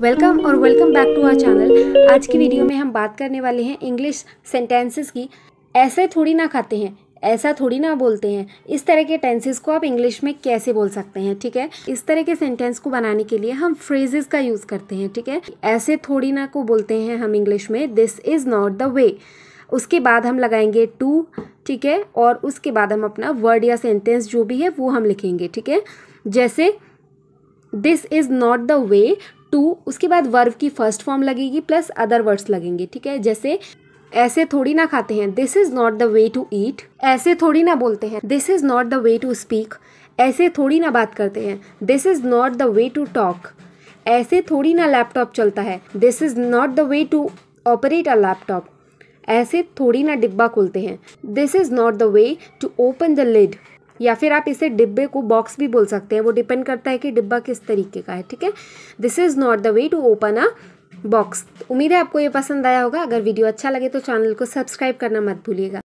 welcome और welcome back to our channel आज की वीडियो में हम बात करने वाले हैं इंग्लिश सेंटेंसेस की ऐसे थोड़ी ना खाते हैं ऐसा थोड़ी ना बोलते हैं इस तरह के टेंसेस को आप इंग्लिश में कैसे बोल सकते हैं ठीक है इस तरह के सेंटेंस को बनाने के लिए हम फ्रेजेस का यूज़ करते हैं ठीक है ऐसे थोड़ी ना को बोलते हैं हम इंग्लिश में this is not the way उसके बाद हम लगाएंगे टू ठीक है और उसके बाद हम अपना वर्ड या सेंटेंस जो भी है वो हम लिखेंगे ठीक है जैसे this is not the way to उसके बाद वर्व की फर्स्ट फॉर्म लगेगी प्लस अदर वर्ड्स लगेंगे ठीक है जैसे ऐसे थोड़ी ना खाते हैं this is not the way to eat ऐसे थोड़ी ना बोलते हैं this is not the way to speak ऐसे थोड़ी ना बात करते हैं this is not the way to talk ऐसे थोड़ी ना लैपटॉप चलता है this is not the way to operate a laptop ऐसे थोड़ी ना डिब्बा खोलते हैं this is not the way to open the lid या फिर आप इसे डिब्बे को बॉक्स भी बोल सकते हैं वो डिपेंड करता है कि डिब्बा किस तरीके का है ठीक है this is not the way to open a box उम्मीद है आपको ये पसंद आया होगा अगर वीडियो अच्छा लगे तो चैनल को सब्सक्राइब करना मत भूलिएगा